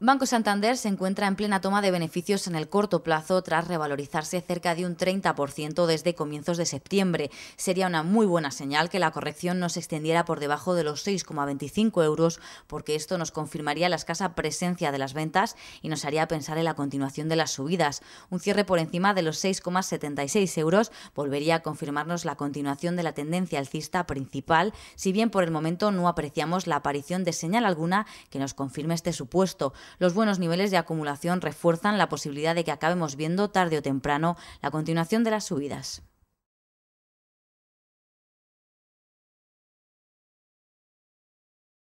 Banco Santander se encuentra en plena toma de beneficios en el corto plazo tras revalorizarse cerca de un 30% desde comienzos de septiembre. Sería una muy buena señal que la corrección no se extendiera por debajo de los 6,25 euros porque esto nos confirmaría la escasa presencia de las ventas y nos haría pensar en la continuación de las subidas. Un cierre por encima de los 6,76 euros volvería a confirmarnos la continuación de la tendencia alcista principal, si bien por el momento no apreciamos la aparición de señal alguna que nos confirme este supuesto. Los buenos niveles de acumulación refuerzan la posibilidad de que acabemos viendo tarde o temprano la continuación de las subidas.